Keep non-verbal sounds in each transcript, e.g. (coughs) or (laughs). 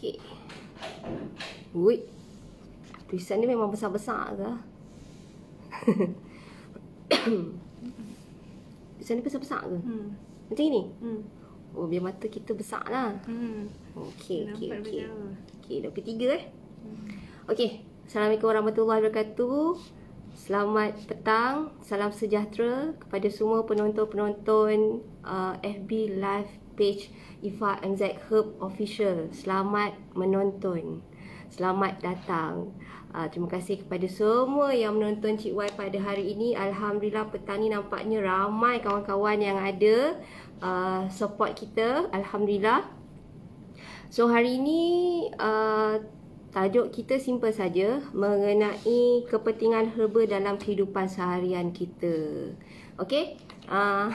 Okay, Ui. Tulisan ni memang besar-besar ke? (coughs) tulisan ni besar-besar ke? Hmm. Macam ni? Hmm. Oh, biar mata kita besar lah. Hmm. okay, okay. Okay, Okey, dah pukul tiga eh. Hmm. Okey. Assalamualaikum warahmatullahi wabarakatuh. Selamat petang, salam sejahtera kepada semua penonton-penonton uh, FB Live page Ifa Anzac Herb Official. Selamat menonton. Selamat datang. Uh, terima kasih kepada semua yang menonton Cik Y pada hari ini. Alhamdulillah petani nampaknya ramai kawan-kawan yang ada uh, support kita. Alhamdulillah. So hari ini uh, tajuk kita simple saja mengenai kepentingan herba dalam kehidupan seharian kita. Okay? Ah.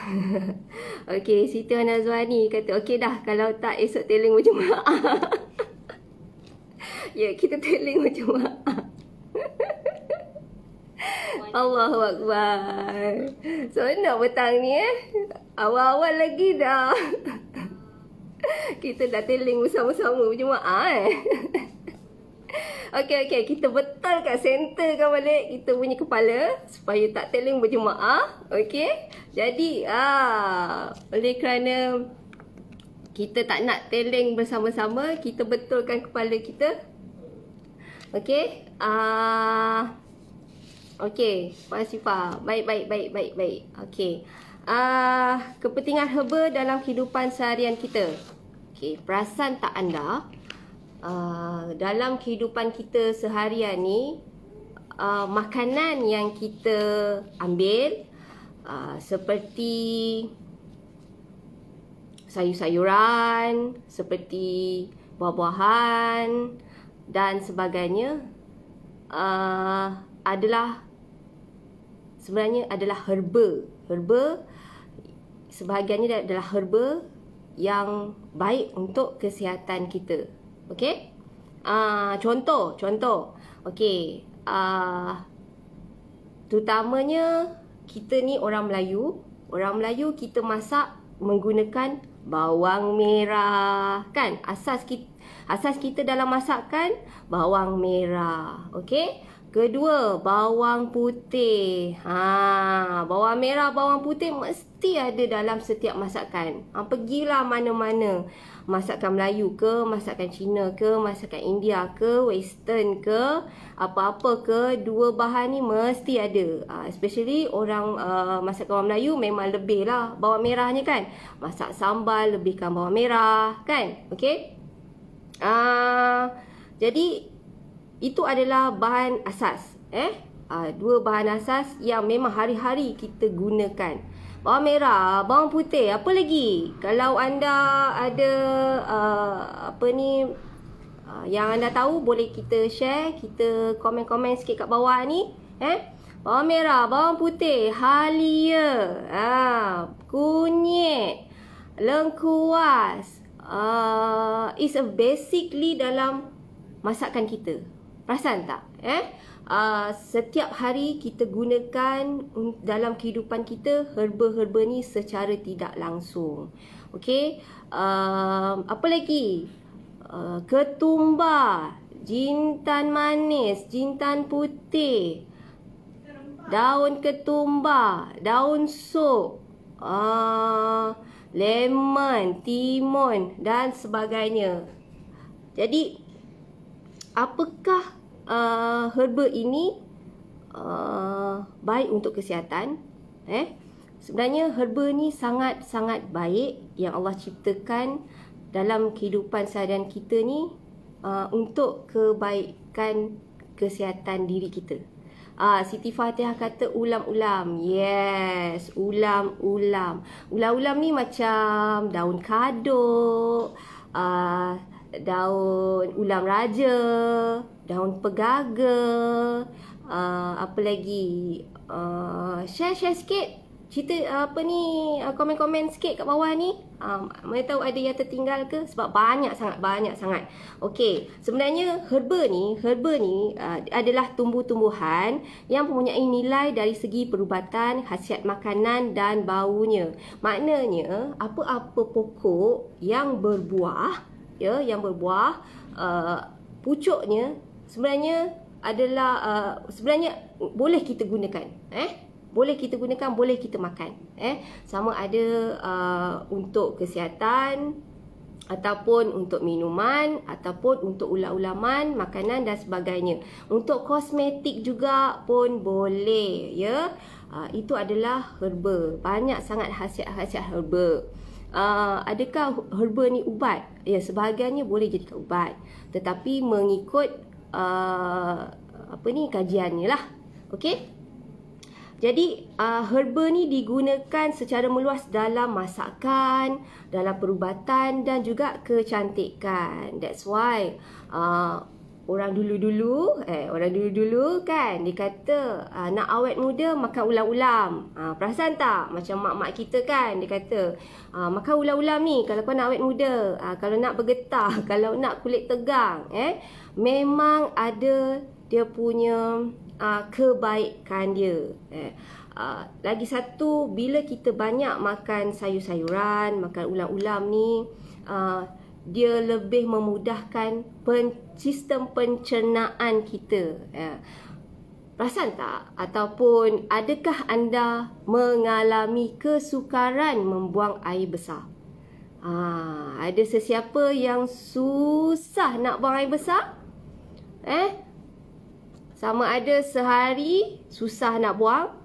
(laughs) okay, Siti Anazwani kata, okay dah, kalau tak esok teling macam (laughs) ah. Ya, yeah, kita teling macam ah. (laughs) Allahu Akbar. So, nak petang ni eh. Awal-awal lagi dah. kita dah teling bersama-sama berjemaah eh. Okey okey kita betul kat center kan balik kita punya kepala supaya tak teling berjemaah. Okey. Jadi ah oleh kerana kita tak nak teling bersama-sama, kita betulkan kepala kita. Okey. Ah Okey, Pasifa. Baik baik baik baik baik. Okey. Ah kepentingan herba dalam kehidupan seharian kita. Okey, perasan tak anda? uh, dalam kehidupan kita seharian ni uh, makanan yang kita ambil uh, seperti sayur-sayuran, seperti buah-buahan dan sebagainya uh, adalah sebenarnya adalah herba. Herba sebahagiannya adalah herba yang baik untuk kesihatan kita. Okay, Uh, contoh, contoh. Okay, Uh, terutamanya kita ni orang Melayu. Orang Melayu kita masak menggunakan bawang merah. Kan? Asas kita asas kita dalam masakan bawang merah. Okey? Kedua, bawang putih. Ha, bawang merah, bawang putih mesti ada dalam setiap masakan. Ha, pergilah mana-mana masakan Melayu ke, masakan Cina ke, masakan India ke, Western ke, apa-apa ke, dua bahan ni mesti ada. Uh, especially orang uh, masakan orang Melayu memang lebih lah bawang merahnya kan. Masak sambal lebihkan bawang merah kan. Okay. Uh, ah, jadi itu adalah bahan asas. Eh, uh, dua bahan asas yang memang hari-hari kita gunakan bawang merah, bawang putih, apa lagi? Kalau anda ada uh, apa ni uh, yang anda tahu boleh kita share, kita komen-komen sikit kat bawah ni, eh? Bawang merah, bawang putih, halia, ha, kunyit, lengkuas. Uh, is a basically dalam masakan kita. Perasan tak? Eh? uh, setiap hari kita gunakan dalam kehidupan kita herba-herba ni secara tidak langsung. Okey. Uh, apa lagi? Uh, ketumbar, jintan manis, jintan putih, daun ketumbar, daun sup, uh, lemon, timun dan sebagainya. Jadi, apakah uh, herba ini uh, baik untuk kesihatan eh sebenarnya herba ni sangat-sangat baik yang Allah ciptakan dalam kehidupan seharian kita ni uh, untuk kebaikan kesihatan diri kita. Uh, Siti Fatihah kata ulam-ulam. Yes, ulam-ulam. Ulam-ulam ni macam daun kaduk. Uh, daun ulam raja, daun pegaga, uh, apa lagi? Uh, share share sikit cerita uh, apa ni uh, komen-komen uh, sikit kat bawah ni. Uh, mana tahu ada yang tertinggal ke sebab banyak sangat banyak sangat. Okey, sebenarnya herba ni, herba ni uh, adalah tumbuh-tumbuhan yang mempunyai nilai dari segi perubatan, khasiat makanan dan baunya. Maknanya, apa-apa pokok yang berbuah ya yang berbuah uh, pucuknya sebenarnya adalah uh, sebenarnya boleh kita gunakan eh boleh kita gunakan boleh kita makan eh sama ada uh, untuk kesihatan ataupun untuk minuman ataupun untuk ulam-ulaman makanan dan sebagainya untuk kosmetik juga pun boleh ya uh, itu adalah herba banyak sangat khasiat-khasiat herba uh, adakah herba ni ubat? Ya, sebahagiannya boleh jadi ubat. Tetapi mengikut uh, apa ni kajiannya lah. Okey? Jadi uh, herba ni digunakan secara meluas dalam masakan, dalam perubatan dan juga kecantikan. That's why uh, orang dulu-dulu eh orang dulu-dulu kan dia kata uh, nak awet muda makan ulam-ulam. Ah uh, perasan tak macam mak-mak kita kan dia kata uh, makan ulam-ulam ni kalau kau nak awet muda, uh, kalau nak bergetar, (laughs) kalau nak kulit tegang eh memang ada dia punya uh, kebaikan dia eh. Uh, lagi satu bila kita banyak makan sayur-sayuran, makan ulam-ulam ni uh, dia lebih memudahkan pen, sistem pencernaan kita. Ya. Perasan tak? Ataupun adakah anda mengalami kesukaran membuang air besar? Ha, ada sesiapa yang susah nak buang air besar? Eh? Sama ada sehari susah nak buang.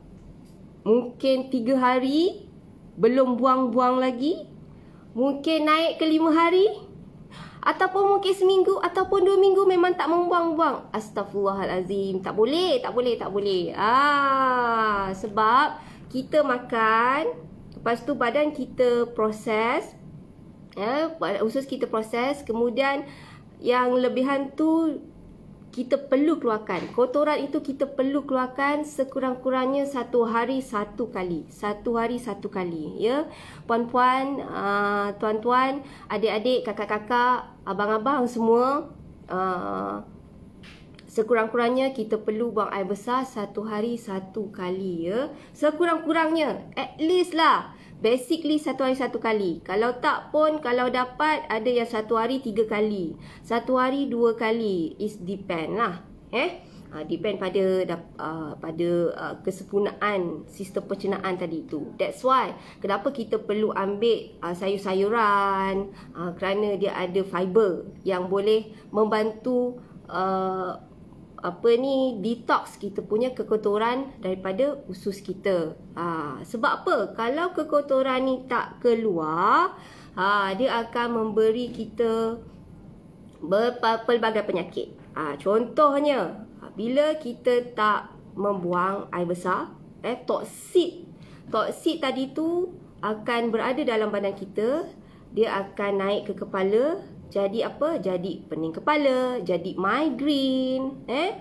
Mungkin tiga hari belum buang-buang lagi. Mungkin naik ke lima hari. Ataupun mungkin seminggu ataupun dua minggu memang tak membuang-buang. Astaghfirullahalazim. Tak boleh, tak boleh, tak boleh. Ah, sebab kita makan, lepas tu badan kita proses, ya, eh, usus kita proses, kemudian yang lebihan tu kita perlu keluarkan. Kotoran itu kita perlu keluarkan sekurang-kurangnya satu hari satu kali. Satu hari satu kali. Ya, Puan-puan, uh, tuan-tuan, adik-adik, kakak-kakak, abang-abang semua. Ah, sekurang-kurangnya kita perlu buang air besar satu hari satu kali. ya. Sekurang-kurangnya, at least lah. Basically satu hari satu kali Kalau tak pun kalau dapat ada yang satu hari tiga kali Satu hari dua kali is depend lah Eh uh, Depend pada uh, pada uh, ah, kesempurnaan sistem pencernaan tadi tu That's why kenapa kita perlu ambil uh, sayur-sayuran uh, Kerana dia ada fiber yang boleh membantu apa ni detox kita punya kekotoran daripada usus kita. Ha, sebab apa? Kalau kekotoran ni tak keluar, ha, dia akan memberi kita pelbagai penyakit. Ha, contohnya, bila kita tak membuang air besar, eh, toksid. Toksid tadi tu akan berada dalam badan kita. Dia akan naik ke kepala, jadi apa jadi pening kepala jadi migraine eh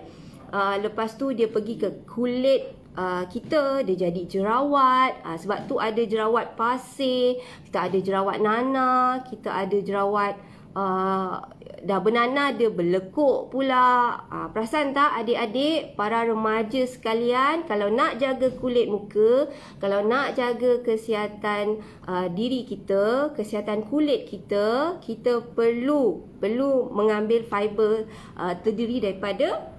uh, lepas tu dia pergi ke kulit Uh, kita dia jadi jerawat uh, sebab tu ada jerawat pasir kita ada jerawat nanah kita ada jerawat uh, dah benana dia berlekuk pula. Ha, perasan tak adik-adik para remaja sekalian kalau nak jaga kulit muka, kalau nak jaga kesihatan uh, diri kita, kesihatan kulit kita, kita perlu perlu mengambil fiber uh, terdiri daripada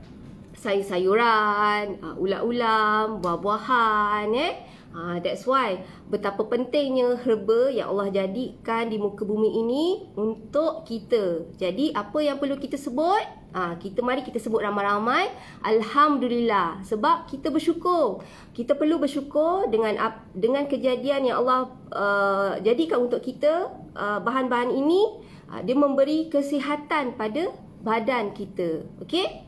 sayur-sayuran, uh, ulat-ulam, buah-buahan eh. Uh, that's why betapa pentingnya herba yang Allah jadikan di muka bumi ini untuk kita. Jadi apa yang perlu kita sebut? Uh, kita mari kita sebut ramai-ramai. Alhamdulillah. Sebab kita bersyukur. Kita perlu bersyukur dengan dengan kejadian yang Allah uh, jadikan untuk kita uh, bahan-bahan ini. Uh, dia memberi kesihatan pada badan kita. Okay?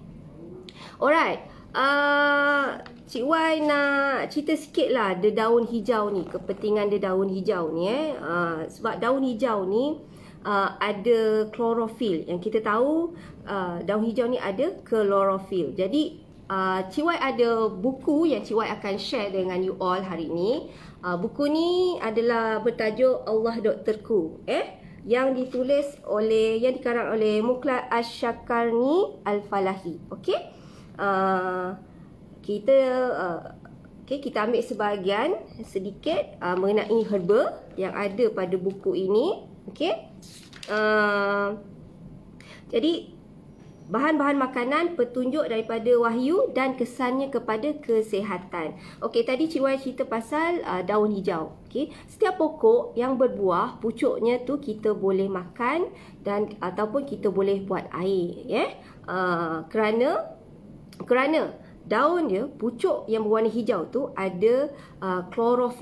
Alright. Uh, Cik Wai nak cerita sikit lah The daun hijau ni Kepentingan dia daun hijau ni eh. uh, Sebab daun hijau ni uh, Ada klorofil Yang kita tahu uh, Daun hijau ni ada klorofil Jadi uh, Cik Wai ada buku Yang Cik Wai akan share dengan you all hari ini. uh, Buku ni adalah Bertajuk Allah Doktorku eh? Yang ditulis oleh Yang dikarang oleh Muklat Ashakarni Al-Falahi Okay uh, kita uh, okay, kita ambil sebahagian sedikit uh, mengenai herba yang ada pada buku ini okey uh, jadi bahan-bahan makanan petunjuk daripada wahyu dan kesannya kepada kesihatan okey tadi cikgu cerita pasal uh, daun hijau okey setiap pokok yang berbuah pucuknya tu kita boleh makan dan ataupun kita boleh buat air ya yeah? uh, kerana kerana daun dia, pucuk yang berwarna hijau tu ada uh,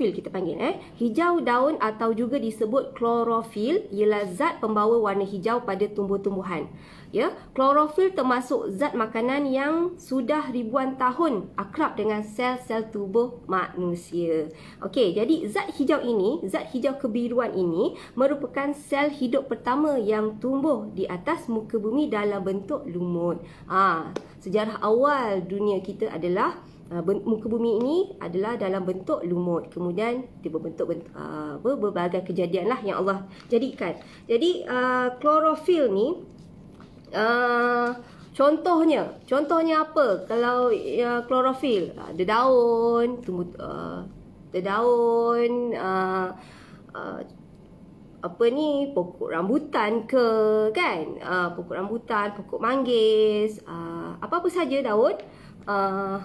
kita panggil eh. Hijau daun atau juga disebut klorofil ialah zat pembawa warna hijau pada tumbuh-tumbuhan. Ya, klorofil termasuk zat makanan yang sudah ribuan tahun akrab dengan sel-sel tubuh manusia. Okey, jadi zat hijau ini, zat hijau kebiruan ini merupakan sel hidup pertama yang tumbuh di atas muka bumi dalam bentuk lumut. Ah, ha, sejarah awal dunia kita adalah Ah, muka bumi ini adalah dalam bentuk lumut kemudian dia berbentuk uh, ah, berbagai kejadian lah yang Allah jadikan jadi uh, klorofil ni uh, contohnya contohnya apa kalau uh, klorofil ada daun tumbuh ada daun uh, uh, apa ni pokok rambutan ke kan uh, pokok rambutan pokok manggis uh, apa-apa saja daun uh,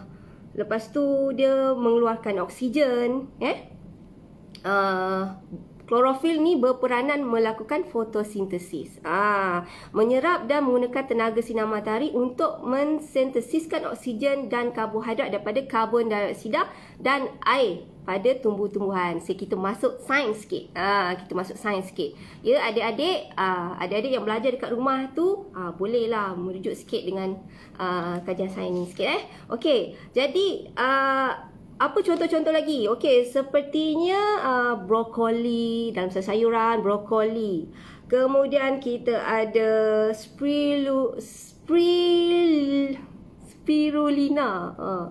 Lepas tu dia mengeluarkan oksigen eh? uh, Klorofil ni berperanan melakukan fotosintesis ah, Menyerap dan menggunakan tenaga sinar matahari Untuk mensintesiskan oksigen dan karbohidrat Daripada karbon dioksida dan air pada tumbuh-tumbuhan. So, kita masuk sains sikit. Ah, kita masuk sains sikit. Ya, adik-adik, ah, adik-adik yang belajar dekat rumah tu, ah, bolehlah merujuk sikit dengan ah, kajian sains ni sikit eh. Okey, jadi ah, apa contoh-contoh lagi? Okey, sepertinya uh, brokoli dalam sayuran, brokoli. Kemudian kita ada sprilu, spril, spirulina. Uh,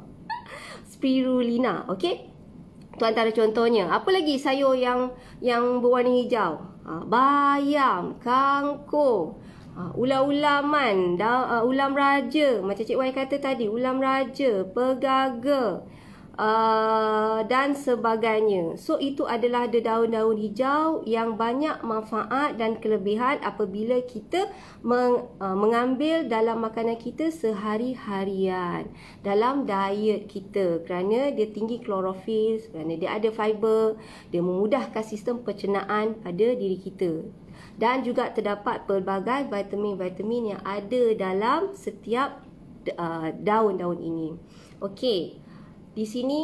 spirulina, okey? Tu antara contohnya. Apa lagi sayur yang yang berwarna hijau? Ha, bayam, kangkung, ha, ah, ula-ulaman, uh, ah, ulam raja. Macam Cik Wai kata tadi, ulam raja, pegaga uh, dan sebagainya. So itu adalah daun-daun hijau yang banyak manfaat dan kelebihan apabila kita meng, uh, mengambil dalam makanan kita sehari-harian dalam diet kita kerana dia tinggi klorofil, kerana dia ada fiber, dia memudahkan sistem pencernaan pada diri kita. Dan juga terdapat pelbagai vitamin-vitamin yang ada dalam setiap ah, daun-daun uh, ini. Okey di sini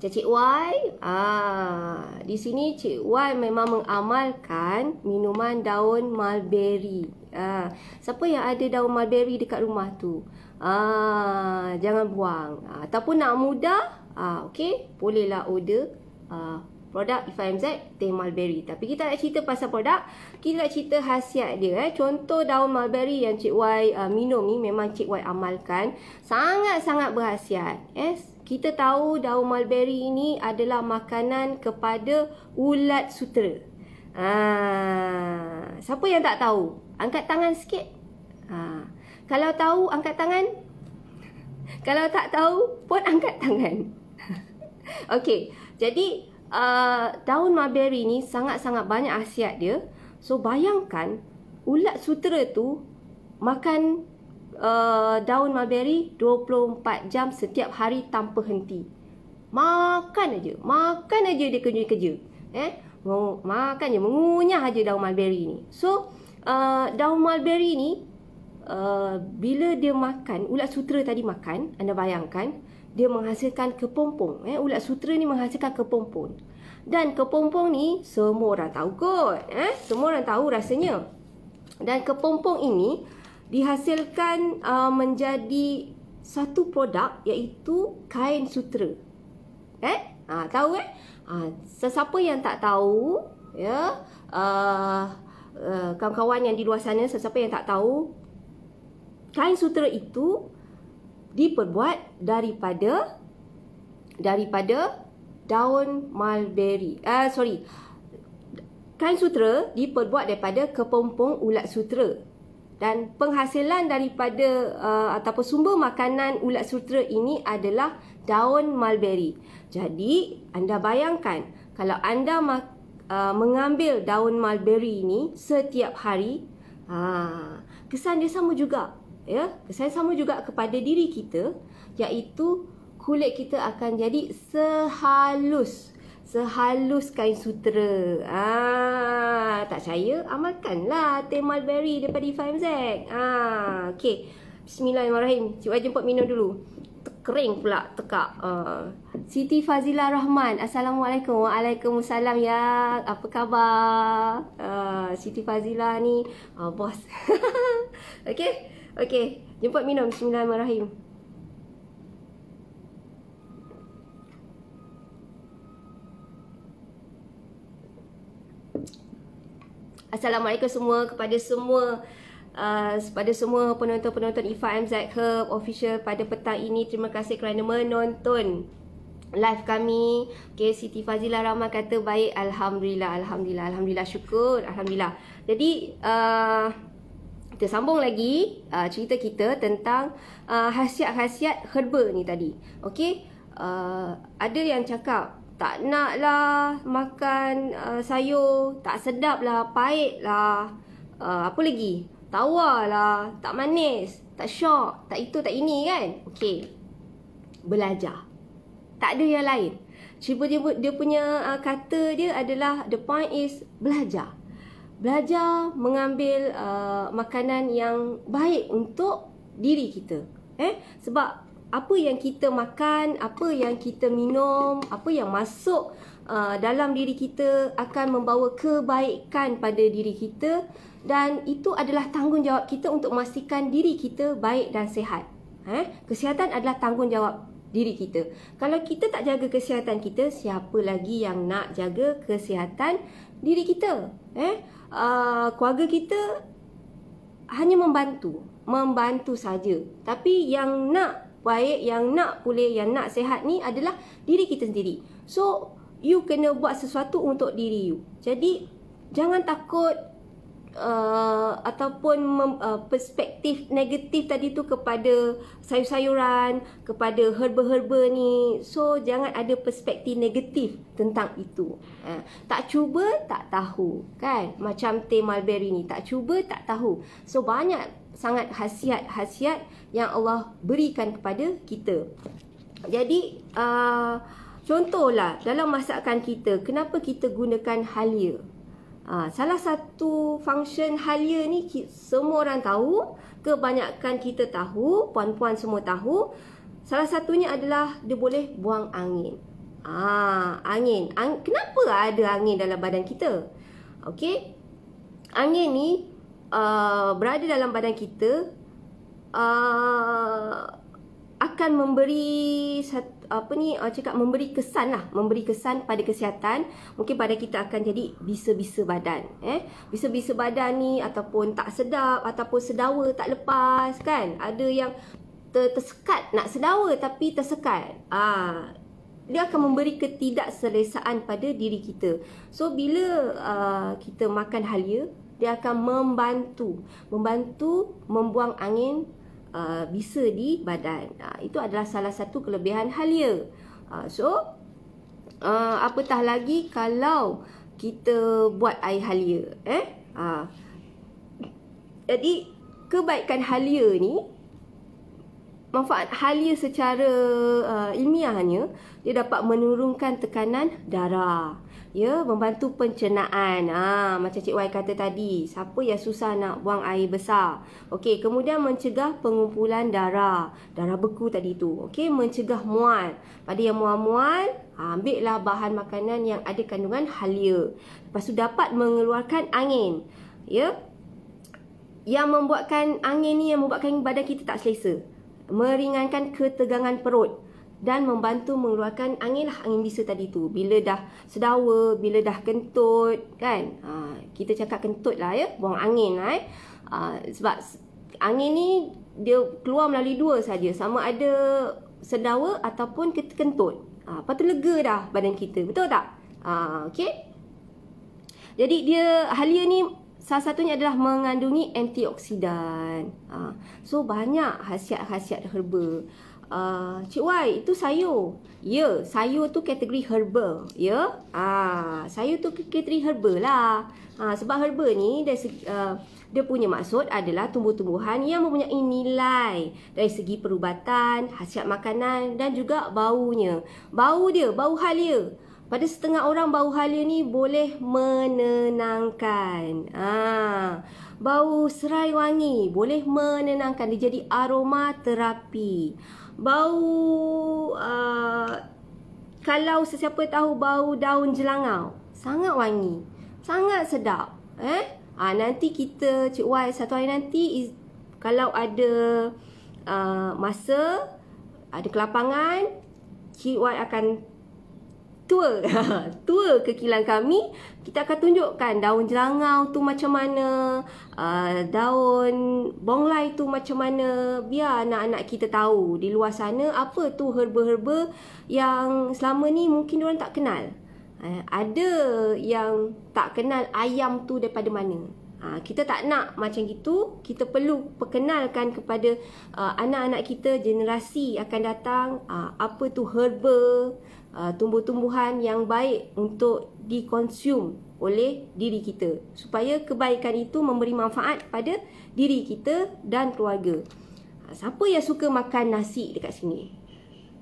Cik Y ah di sini Cik Y memang mengamalkan minuman daun mulberry. Ah siapa yang ada daun mulberry dekat rumah tu? Ah jangan buang. Ah ataupun nak muda, ah okey, bolehlah order ah produk E5Z teh mulberry. Tapi kita nak cerita pasal produk, kita nak cerita khasiat dia eh. Contoh daun mulberry yang Cik Y uh, minum ni memang Cik Y amalkan sangat-sangat berkhasiat. Yes. Eh. Kita tahu daun mulberry ini adalah makanan kepada ulat sutera. Ha, siapa yang tak tahu? Angkat tangan sikit. Ha, kalau tahu, angkat tangan. Kalau tak tahu, pun angkat tangan. (laughs) Okey, jadi Ah, daun mulberry ni sangat-sangat banyak khasiat dia. So bayangkan ulat sutera tu makan uh, daun mulberry 24 jam setiap hari tanpa henti. Makan aja, makan aja dia kerja-kerja. Eh, makan aja, mengunyah aja daun mulberry ni. So uh, daun mulberry ni uh, bila dia makan, ulat sutera tadi makan, anda bayangkan dia menghasilkan kepompong. Eh, ulat sutra ni menghasilkan kepompong. Dan kepompong ni semua orang tahu kot. Eh, semua orang tahu rasanya. Dan kepompong ini dihasilkan uh, menjadi satu produk iaitu kain sutra. Eh? Ha, tahu eh? Ha, sesiapa yang tak tahu, ya, uh, uh, kawan-kawan yang di luar sana, sesiapa yang tak tahu, kain sutra itu diperbuat daripada daripada daun mulberry. Ah uh, sorry. Kain sutra diperbuat daripada kepompong ulat sutra. Dan penghasilan daripada uh, ataupun sumber makanan ulat sutra ini adalah daun mulberry. Jadi anda bayangkan kalau anda uh, mengambil daun mulberry ini setiap hari, ha, kesan dia sama juga ya kesan sama juga kepada diri kita iaitu kulit kita akan jadi sehalus sehalus kain sutera ah tak percaya amalkanlah teh mulberry daripada Five Zack ah okey bismillahirrahmanirrahim cuba jemput minum dulu kering pula tekak uh. Siti Fazila Rahman Assalamualaikum Waalaikumsalam ya Apa khabar uh, Siti Fazila ni uh, Bos (laughs) Okay Okey, jemput minum Bismillahirrahmanirrahim. Assalamualaikum semua kepada semua Uh, pada semua penonton-penonton Ifa MZ Herb official pada petang ini terima kasih kerana menonton live kami. Okay, Siti Fazila Rahman kata baik alhamdulillah alhamdulillah alhamdulillah syukur alhamdulillah. Jadi uh, kita sambung lagi uh, cerita kita tentang uh, khasiat-khasiat herba ni tadi. Okey, uh, ada yang cakap tak nak lah makan uh, sayur, tak sedap lah, pahit lah, uh, apa lagi, tawar lah, tak manis, tak syok, tak itu, tak ini kan. Okey, belajar. Tak ada yang lain. Cuba dia, dia punya uh, kata dia adalah the point is belajar belajar mengambil uh, makanan yang baik untuk diri kita eh sebab apa yang kita makan apa yang kita minum apa yang masuk uh, dalam diri kita akan membawa kebaikan pada diri kita dan itu adalah tanggungjawab kita untuk memastikan diri kita baik dan sehat. eh kesihatan adalah tanggungjawab diri kita. Kalau kita tak jaga kesihatan kita, siapa lagi yang nak jaga kesihatan diri kita? Eh? Ah, keluarga kita hanya membantu, membantu saja. Tapi yang nak baik, yang nak pulih, yang nak sehat ni adalah diri kita sendiri. So, you kena buat sesuatu untuk diri you. Jadi, jangan takut Uh, ataupun mem, uh, perspektif negatif tadi tu kepada sayur-sayuran, kepada herba-herba ni. So jangan ada perspektif negatif tentang itu. Uh, tak cuba tak tahu, kan? Macam teh mulberry ni, tak cuba tak tahu. So banyak sangat hasiat-hasiat yang Allah berikan kepada kita. Jadi uh, contohlah dalam masakan kita, kenapa kita gunakan halia? Ha, salah satu function halia ni semua orang tahu, kebanyakan kita tahu, puan-puan semua tahu. Salah satunya adalah dia boleh buang angin. Ah, ha, angin. Ang kenapa ada angin dalam badan kita? Okey. Angin ni uh, berada dalam badan kita uh, akan memberi apa ni uh, cakap memberi kesan lah memberi kesan pada kesihatan mungkin pada kita akan jadi bisa-bisa badan eh bisa-bisa badan ni ataupun tak sedap ataupun sedawa tak lepas kan ada yang ter, tersekat nak sedawa tapi tersekat ah dia akan memberi ketidakselesaan pada diri kita. So bila uh, kita makan halia, dia akan membantu membantu membuang angin uh, bisa di badan. Uh, itu adalah salah satu kelebihan halia. Uh, so, uh, apatah lagi kalau kita buat air halia. Eh? Uh, jadi, kebaikan halia ni manfaat halia secara uh, ilmiahnya dia dapat menurunkan tekanan darah ya membantu pencernaan ah ha, macam cik Y kata tadi siapa yang susah nak buang air besar okey kemudian mencegah pengumpulan darah darah beku tadi tu okey mencegah mual pada yang mual-mual ah, ambil lah bahan makanan yang ada kandungan halia lepas tu dapat mengeluarkan angin ya yang membuatkan angin ni yang membuatkan badan kita tak selesa meringankan ketegangan perut dan membantu mengeluarkan angin lah angin bisa tadi tu bila dah sedawa bila dah kentut kan ha, kita cakap kentut lah ya buang angin lah eh. ha, sebab angin ni dia keluar melalui dua saja sama ada sedawa ataupun kentut ha, lepas tu lega dah badan kita betul tak ha, okay jadi dia halia ni Salah satunya adalah mengandungi antioksidan. Uh, so banyak khasiat-khasiat herba. Uh, Cik Wai, itu sayur. Ya, yeah, sayur tu kategori herba. Ya, yeah? Ha. uh, sayur tu kategori herba lah. Uh, sebab herba ni, dari uh, dia punya maksud adalah tumbuh-tumbuhan yang mempunyai nilai dari segi perubatan, khasiat makanan dan juga baunya. Bau dia, bau halia pada setengah orang bau halia ni boleh menenangkan. ha. bau serai wangi boleh menenangkan. Dia jadi aroma terapi. Bau uh, kalau sesiapa tahu bau daun jelangau, sangat wangi, sangat sedap. Eh, ha, nanti kita Cik Wai satu hari nanti is, kalau ada uh, masa ada kelapangan, Cik Wai akan tua (laughs) tua ke kilang kami kita akan tunjukkan daun jelangau tu macam mana uh, daun bonglai tu macam mana biar anak-anak kita tahu di luar sana apa tu herba-herba yang selama ni mungkin orang tak kenal uh, ada yang tak kenal ayam tu daripada mana Ha, kita tak nak macam itu, kita perlu perkenalkan kepada uh, anak-anak kita, generasi akan datang, uh, apa tu herba, uh, tumbuh-tumbuhan yang baik untuk dikonsum oleh diri kita. Supaya kebaikan itu memberi manfaat pada diri kita dan keluarga. Ha, siapa yang suka makan nasi dekat sini?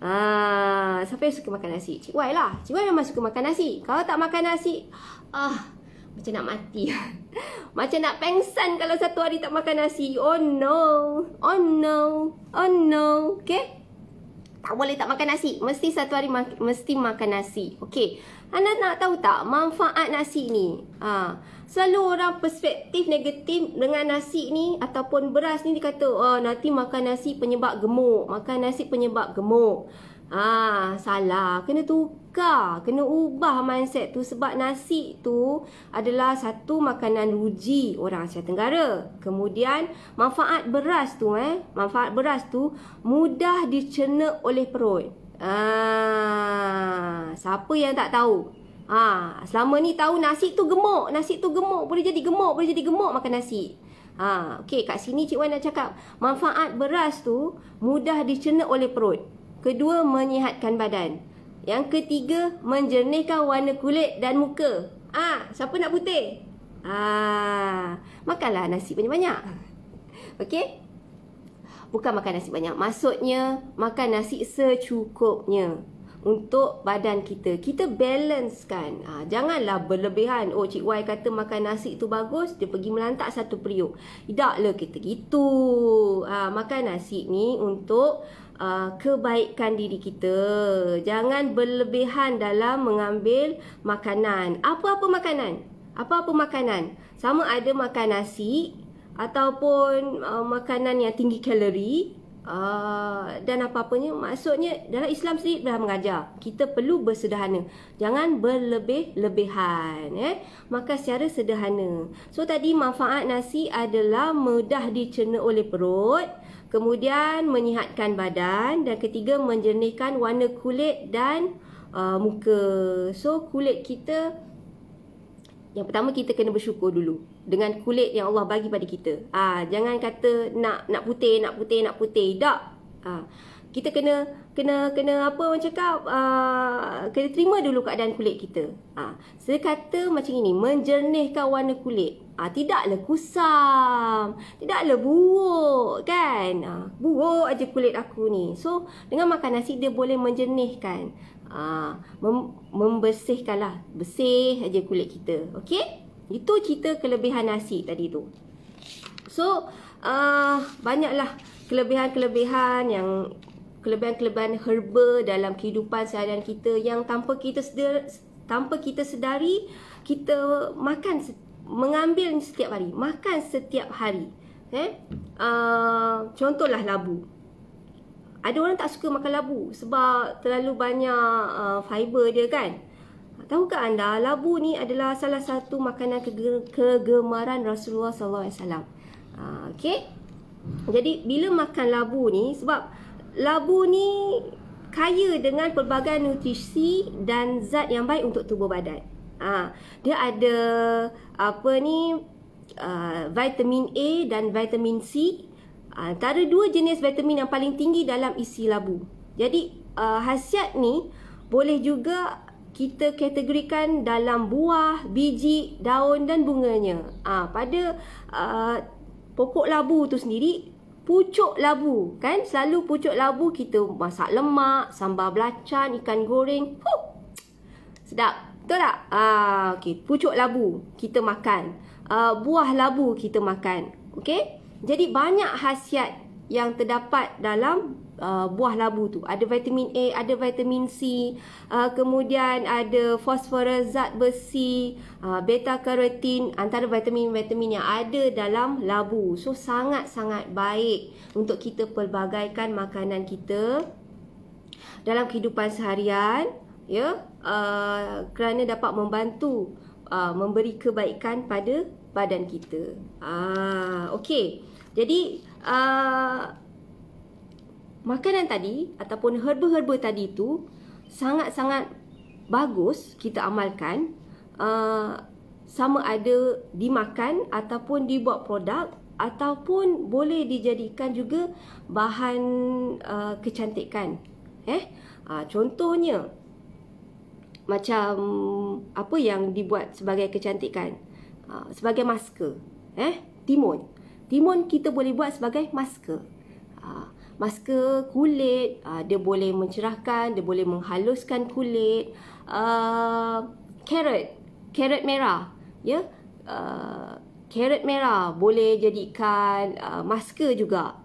Ha, siapa yang suka makan nasi? Cik Wai lah. Cik Wai memang suka makan nasi. Kalau tak makan nasi, ah macam nak mati. (laughs) macam nak pengsan kalau satu hari tak makan nasi. Oh no. Oh no. Oh no. Okay? Tak boleh tak makan nasi. Mesti satu hari ma- mesti makan nasi. Okay. Anda nak tahu tak manfaat nasi ni? Ha. Selalu orang perspektif negatif dengan nasi ni ataupun beras ni dikata oh, nanti makan nasi penyebab gemuk. Makan nasi penyebab gemuk. Ah, salah. Kena tukar, kena ubah mindset tu sebab nasi tu adalah satu makanan ruji orang Asia Tenggara. Kemudian manfaat beras tu eh, manfaat beras tu mudah dicerna oleh perut. Ah, siapa yang tak tahu? Ah, selama ni tahu nasi tu gemuk, nasi tu gemuk, boleh jadi gemuk, boleh jadi gemuk makan nasi. Ah, okey kat sini Cik Wan nak cakap manfaat beras tu mudah dicerna oleh perut. Kedua, menyihatkan badan. Yang ketiga, menjernihkan warna kulit dan muka. Ah, ha, siapa nak putih? Ah, ha, makanlah nasi banyak-banyak. Okey? Bukan makan nasi banyak. Maksudnya, makan nasi secukupnya. Untuk badan kita. Kita balance kan. Ha, ah, janganlah berlebihan. Oh, Cik Y kata makan nasi tu bagus. Dia pergi melantak satu periuk. Tidaklah kita gitu. Ha, makan nasi ni untuk uh, kebaikan diri kita. Jangan berlebihan dalam mengambil makanan. Apa-apa makanan? Apa-apa makanan? Sama ada makan nasi ataupun uh, makanan yang tinggi kalori uh, dan apa-apanya. Maksudnya dalam Islam sendiri dah mengajar. Kita perlu bersederhana. Jangan berlebih-lebihan. Eh? Makan secara sederhana. So tadi manfaat nasi adalah mudah dicerna oleh perut. Kemudian menyihatkan badan dan ketiga menjernihkan warna kulit dan uh, muka. So kulit kita yang pertama kita kena bersyukur dulu dengan kulit yang Allah bagi pada kita. Ah ha, jangan kata nak nak putih, nak putih, nak putih. Tak. Ah ha kita kena kena kena apa orang cakap uh, kena terima dulu keadaan kulit kita. Ah, saya kata macam ini menjernihkan warna kulit. Ah, uh, tidaklah kusam, tidaklah buruk kan? Ah, buruk aja kulit aku ni. So, dengan makan nasi dia boleh menjernihkan. Ah, uh, mem- membersihkanlah, bersih aja kulit kita. Okey? Itu cerita kelebihan nasi tadi tu. So, uh, banyaklah kelebihan-kelebihan yang kelebihan-kelebihan herba dalam kehidupan seharian kita yang tanpa kita sedar, tanpa kita sedari kita makan mengambil setiap hari makan setiap hari eh uh, contohlah labu ada orang tak suka makan labu sebab terlalu banyak uh, fiber dia kan Tahukah anda labu ni adalah salah satu makanan kegemaran Rasulullah sallallahu alaihi wasallam ah, okey jadi bila makan labu ni sebab labu ni kaya dengan pelbagai nutrisi dan zat yang baik untuk tubuh badan. Ha, dia ada apa ni uh, vitamin A dan vitamin C. Ha, antara dua jenis vitamin yang paling tinggi dalam isi labu. Jadi uh, ha, hasiat ni boleh juga kita kategorikan dalam buah, biji, daun dan bunganya. Ha, pada uh, pokok labu tu sendiri pucuk labu kan selalu pucuk labu kita masak lemak sambal belacan ikan goreng huh. sedap betul tak ah uh, okey pucuk labu kita makan uh, buah labu kita makan okey jadi banyak khasiat yang terdapat dalam uh, buah labu tu. Ada vitamin A, ada vitamin C, uh, kemudian ada fosforus, zat besi, uh, beta karotin antara vitamin-vitamin yang ada dalam labu. So sangat-sangat baik untuk kita pelbagaikan makanan kita dalam kehidupan seharian, ya. Yeah? Uh, kerana dapat membantu uh, memberi kebaikan pada badan kita. Ah, okey. Jadi uh, makanan tadi ataupun herba-herba tadi itu sangat-sangat bagus kita amalkan uh, sama ada dimakan ataupun dibuat produk ataupun boleh dijadikan juga bahan uh, kecantikan eh uh, contohnya macam apa yang dibuat sebagai kecantikan uh, sebagai masker eh timun Timun kita boleh buat sebagai masker. Ha, masker kulit, ha, dia boleh mencerahkan, dia boleh menghaluskan kulit. Ah, carrot, uh, carrot merah. ya, Carrot uh, merah boleh jadikan uh, masker juga.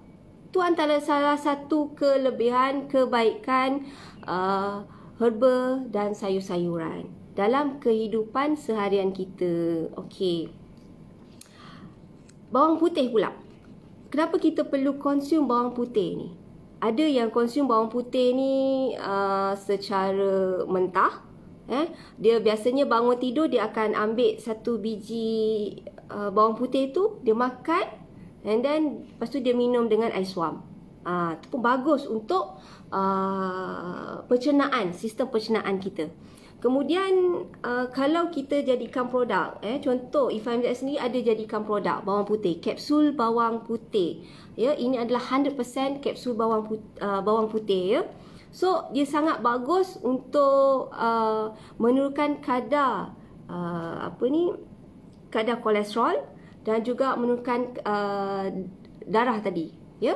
Itu antara salah satu kelebihan, kebaikan uh, herba dan sayur-sayuran dalam kehidupan seharian kita. Okey bawang putih pula. Kenapa kita perlu consume bawang putih ni? Ada yang consume bawang putih ni uh, secara mentah. Eh? Dia biasanya bangun tidur, dia akan ambil satu biji uh, bawang putih tu, dia makan. And then, lepas tu dia minum dengan air suam. Itu ah, pun bagus untuk uh, pencernaan, sistem pencernaan kita. Kemudian uh, kalau kita jadikan produk, eh, contoh Ifan Jaya sendiri ada jadikan produk bawang putih, kapsul bawang putih. Ya, ini adalah 100% kapsul bawang putih, uh, bawang putih ya. So dia sangat bagus untuk uh, menurunkan kadar uh, apa ni kadar kolesterol dan juga menurunkan uh, darah tadi ya.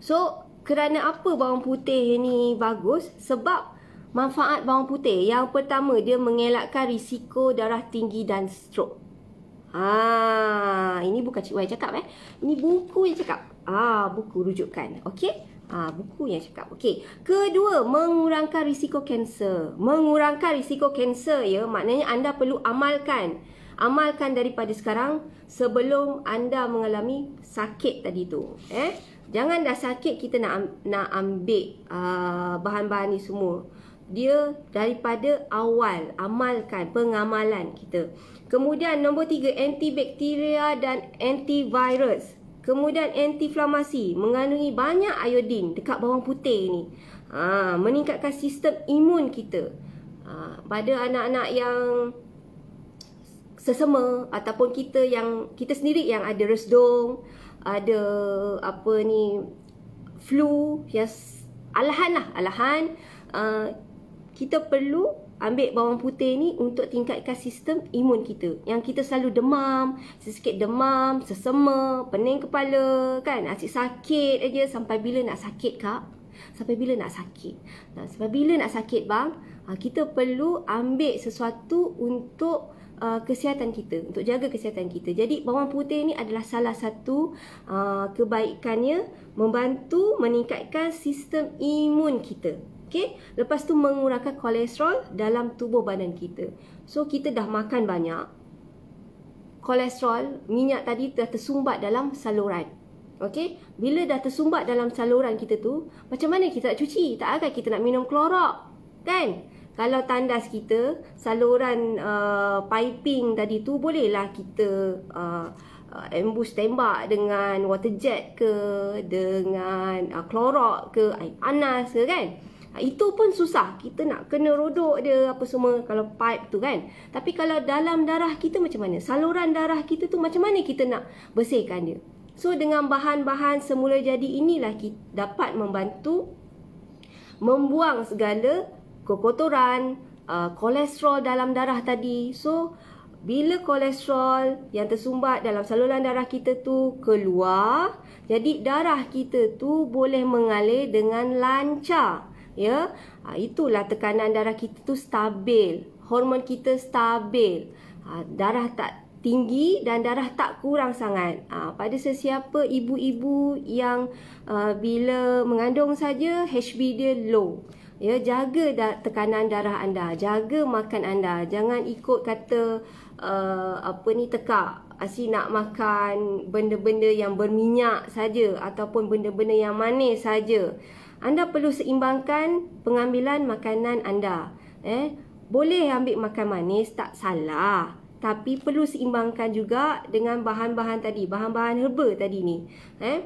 So kerana apa bawang putih ini bagus sebab Manfaat bawang putih yang pertama dia mengelakkan risiko darah tinggi dan strok. Ha, ini bukan Cik Wai cakap eh. Ini buku yang cakap. Ah, ha, buku rujukan. Okey. Ha, buku yang cakap. Okey. Kedua, mengurangkan risiko kanser. Mengurangkan risiko kanser ya, maknanya anda perlu amalkan. Amalkan daripada sekarang sebelum anda mengalami sakit tadi tu. Eh, jangan dah sakit kita nak nak ambil uh, bahan-bahan ni semua dia daripada awal amalkan pengamalan kita. Kemudian nombor tiga, antibakteria dan antivirus. Kemudian antiinflamasi mengandungi banyak iodin dekat bawang putih ni. Ha, meningkatkan sistem imun kita. Ha, pada anak-anak yang sesama ataupun kita yang kita sendiri yang ada resdung, ada apa ni flu, yes, alahan lah, alahan. Uh, kita perlu ambil bawang putih ni untuk tingkatkan sistem imun kita. Yang kita selalu demam, sesikit demam, sesema, pening kepala, kan? Asyik sakit aja sampai bila nak sakit, Kak? Sampai bila nak sakit? Nah, sampai bila nak sakit, bang? Ha, kita perlu ambil sesuatu untuk uh, kesihatan kita, untuk jaga kesihatan kita. Jadi, bawang putih ni adalah salah satu uh, kebaikannya membantu meningkatkan sistem imun kita okey lepas tu mengurangkan kolesterol dalam tubuh badan kita so kita dah makan banyak kolesterol minyak tadi dah tersumbat dalam saluran Okay, bila dah tersumbat dalam saluran kita tu macam mana kita nak cuci tak akan kita nak minum klorok kan kalau tandas kita saluran uh, piping tadi tu bolehlah kita uh, Uh, ambush tembak dengan water jet ke dengan uh, klorok ke air panas ke kan Ha, itu pun susah. Kita nak kena rodok dia apa semua kalau pipe tu kan. Tapi kalau dalam darah kita macam mana? Saluran darah kita tu macam mana kita nak bersihkan dia? So dengan bahan-bahan semula jadi inilah kita dapat membantu membuang segala kekotoran, uh, kolesterol dalam darah tadi. So bila kolesterol yang tersumbat dalam saluran darah kita tu keluar, jadi darah kita tu boleh mengalir dengan lancar ya ha, itulah tekanan darah kita tu stabil hormon kita stabil ha, darah tak tinggi dan darah tak kurang sangat ha, pada sesiapa ibu-ibu yang uh, bila mengandung saja HB dia low ya jaga da- tekanan darah anda jaga makan anda jangan ikut kata uh, apa ni tekak asy nak makan benda-benda yang berminyak saja ataupun benda-benda yang manis saja anda perlu seimbangkan pengambilan makanan anda. Eh, boleh ambil makan manis tak salah. Tapi perlu seimbangkan juga dengan bahan-bahan tadi, bahan-bahan herba tadi ni. Eh,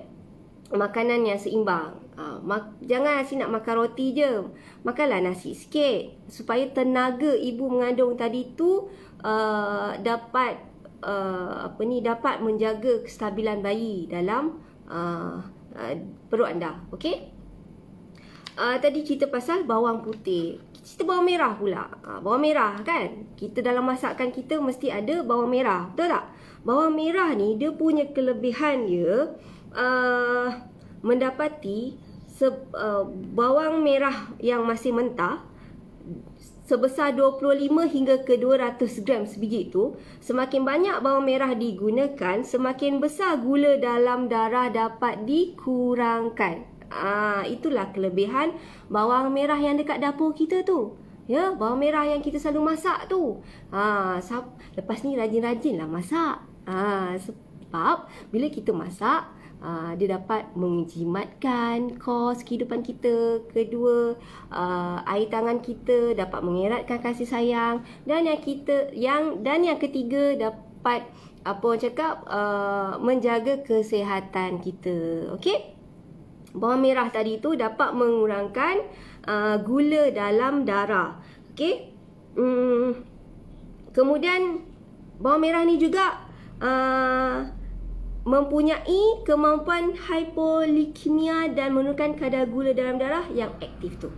makanan yang seimbang. Ha, mak, jangan asyik nak makan roti je. Makanlah nasi sikit supaya tenaga ibu mengandung tadi tu uh, dapat uh, apa ni dapat menjaga kestabilan bayi dalam uh, uh, perut anda. Okey? uh, tadi cerita pasal bawang putih. Cerita bawang merah pula. Ha, bawang merah kan? Kita dalam masakan kita mesti ada bawang merah. Betul tak? Bawang merah ni dia punya kelebihan dia uh, mendapati se, uh, bawang merah yang masih mentah sebesar 25 hingga ke 200 gram sebiji tu semakin banyak bawang merah digunakan semakin besar gula dalam darah dapat dikurangkan Ah, itulah kelebihan bawang merah yang dekat dapur kita tu. Ya, bawang merah yang kita selalu masak tu. Ah, sab- lepas ni rajin-rajinlah masak. Ah, sebab bila kita masak, ah, dia dapat menjimatkan kos kehidupan kita. Kedua, ah, air tangan kita dapat mengeratkan kasih sayang dan yang kita yang dan yang ketiga dapat apa cakap uh, menjaga kesihatan kita okey bawang merah tadi tu dapat mengurangkan uh, gula dalam darah. Okey. Hmm. Kemudian bawang merah ni juga uh, mempunyai kemampuan hipolikemia dan menurunkan kadar gula dalam darah yang aktif tu.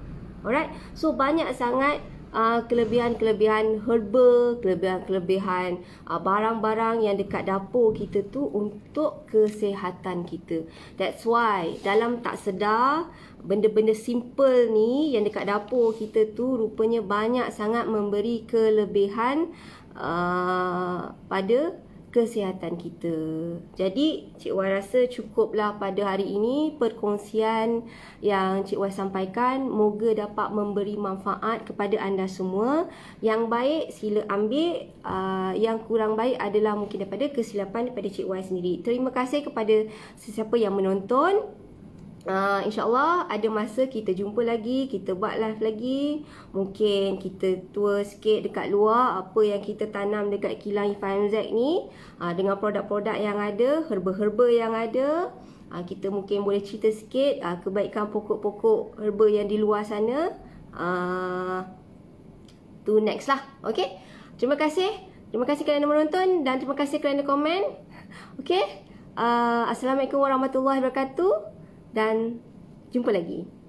Alright. So banyak sangat uh, kelebihan-kelebihan herba, kelebihan-kelebihan uh, barang-barang yang dekat dapur kita tu untuk kesihatan kita. That's why dalam tak sedar benda-benda simple ni yang dekat dapur kita tu rupanya banyak sangat memberi kelebihan uh, pada kesihatan kita. Jadi Cik Wan rasa cukuplah pada hari ini perkongsian yang Cik Wan sampaikan. Moga dapat memberi manfaat kepada anda semua. Yang baik sila ambil. Uh, yang kurang baik adalah mungkin daripada kesilapan daripada Cik Wan sendiri. Terima kasih kepada sesiapa yang menonton uh, InsyaAllah ada masa kita jumpa lagi Kita buat live lagi Mungkin kita tour sikit dekat luar Apa yang kita tanam dekat kilang e z ni uh, Dengan produk-produk yang ada Herba-herba yang ada uh, Kita mungkin boleh cerita sikit uh, Kebaikan pokok-pokok herba yang di luar sana uh, To next lah okay? Terima kasih Terima kasih kerana menonton dan terima kasih kerana komen. Okay. Uh, Assalamualaikum warahmatullahi wabarakatuh dan jumpa lagi.